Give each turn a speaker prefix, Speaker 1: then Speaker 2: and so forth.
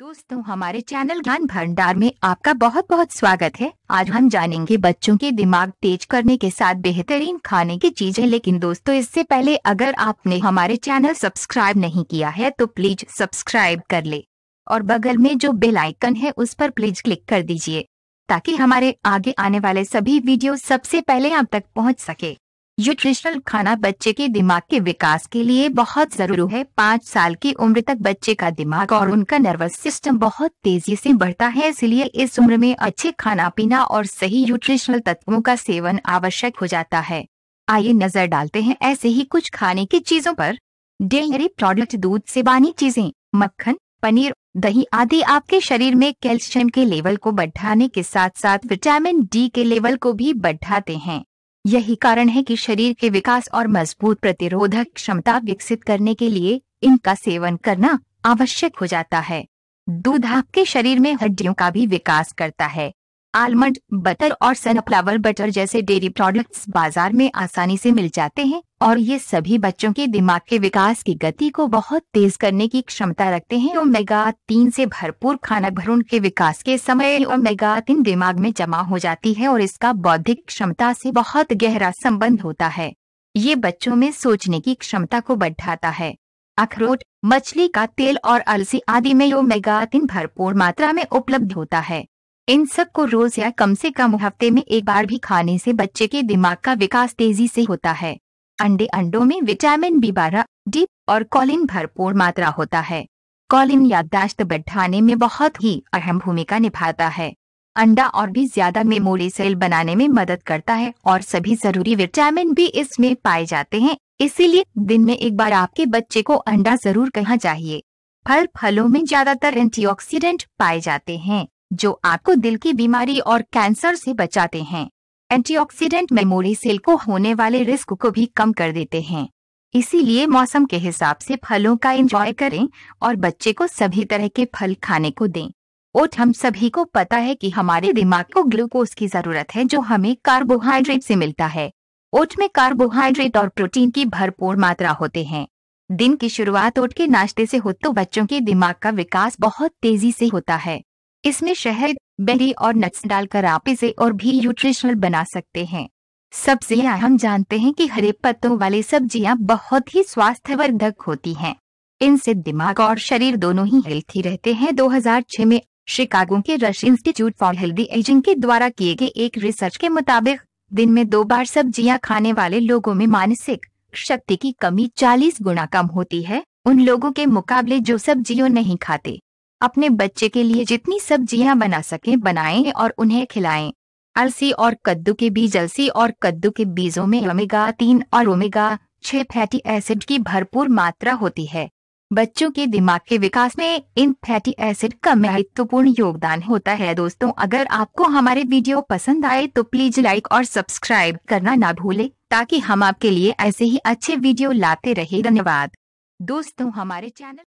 Speaker 1: दोस्तों हमारे चैनल ज्ञान भंडार में आपका बहुत बहुत स्वागत है आज हम जानेंगे बच्चों के दिमाग तेज करने के साथ बेहतरीन खाने की चीजें लेकिन दोस्तों इससे पहले अगर आपने हमारे चैनल सब्सक्राइब नहीं किया है तो प्लीज सब्सक्राइब कर ले और बगल में जो बेल आइकन है उस पर प्लीज क्लिक कर दीजिए ताकि हमारे आगे आने वाले सभी वीडियो सबसे पहले आप तक पहुँच सके न्यूट्रिशनल खाना बच्चे के दिमाग के विकास के लिए बहुत जरूरी है पाँच साल की उम्र तक बच्चे का दिमाग और उनका नर्वस सिस्टम बहुत तेजी से बढ़ता है इसलिए इस उम्र में अच्छे खाना पीना और सही न्यूट्रिशनल तत्वों का सेवन आवश्यक हो जाता है आइए नजर डालते हैं ऐसे ही कुछ खाने की चीजों पर डेयरी प्रोडक्ट दूध से बनी चीजें मक्खन पनीर दही आदि आपके शरीर में कैल्शियम के लेवल को बढ़ाने के साथ साथ विटामिन डी के लेवल को भी बढ़ाते हैं यही कारण है कि शरीर के विकास और मजबूत प्रतिरोधक क्षमता विकसित करने के लिए इनका सेवन करना आवश्यक हो जाता है दूध आपके शरीर में हड्डियों का भी विकास करता है आलमंड बटर और सनफ्लावर बटर जैसे डेयरी प्रोडक्ट्स बाजार में आसानी से मिल जाते हैं और ये सभी बच्चों के दिमाग के विकास की गति को बहुत तेज करने की क्षमता रखते हैं ओमेगा तीन से भरपूर खाना भ्रूण के विकास के समय ओमेगा तीन दिमाग में जमा हो जाती है और इसका बौद्धिक क्षमता से बहुत गहरा संबंध होता है ये बच्चों में सोचने की क्षमता को बढ़ाता है अखरोट मछली का तेल और अलसी आदि में ओमेगा तीन भरपूर मात्रा में उपलब्ध होता है इन सब को रोज या कम से कम हफ्ते में एक बार भी खाने से बच्चे के दिमाग का विकास तेजी से होता है अंडे अंडों में विटामिन बी बारह डी और कॉलिन भरपूर मात्रा होता है कॉलिन याददाश्त बढ़ाने में बहुत ही अहम भूमिका निभाता है अंडा और भी ज्यादा मेमोरी सेल बनाने में मदद करता है और सभी जरूरी विटामिन भी इसमें पाए जाते हैं इसीलिए दिन में एक बार आपके बच्चे को अंडा जरूर कहना चाहिए फल फलों में ज्यादातर एंटीऑक्सीडेंट पाए जाते हैं जो आपको दिल की बीमारी और कैंसर से बचाते हैं एंटीऑक्सीडेंट मेमोरी सेल को होने वाले रिस्क को भी कम कर देते हैं इसीलिए मौसम के हिसाब से फलों का एंजॉय करें और बच्चे को सभी तरह के फल खाने को दें ओट हम सभी को पता है कि हमारे दिमाग को ग्लूकोज की जरूरत है जो हमें कार्बोहाइड्रेट से मिलता है ओट में कार्बोहाइड्रेट और प्रोटीन की भरपूर मात्रा होते हैं दिन की शुरुआत ओट के नाश्ते से हो तो बच्चों के दिमाग का विकास बहुत तेजी से होता है इसमें शहद बेरी और नट्स डालकर आप इसे और भी न्यूट्रिशनल बना सकते हैं सब्जियां हम जानते हैं कि हरे पत्तों वाली सब्जियां बहुत ही स्वास्थ्यवर्धक होती हैं इनसे दिमाग और शरीर दोनों ही हेल्थी रहते हैं 2006 में शिकागो के Rush Institute for Healthy Ageing के द्वारा किए गए एक रिसर्च के मुताबिक दिन में दो बार सब्जियां खाने वाले लोगों में मानसिक शक्ति की कमी 40 गुना कम होती है उन लोगों के मुकाबले जो सब्जियों नहीं खाते अपने बच्चे के लिए जितनी सब्जियां बना सकें बनाएं और उन्हें खिलाएं अलसी और कद्दू के बीज अलसी और कद्दू के बीजों में ओमेगा तीन और ओमेगा छह फैटी एसिड की भरपूर मात्रा होती है बच्चों के दिमाग के विकास में इन फैटी एसिड का महत्वपूर्ण योगदान होता है दोस्तों अगर आपको हमारे वीडियो पसंद आए तो प्लीज लाइक और सब्सक्राइब करना ना भूले ताकि हम आपके लिए ऐसे ही अच्छे वीडियो लाते रहे धन्यवाद दोस्तों हमारे चैनल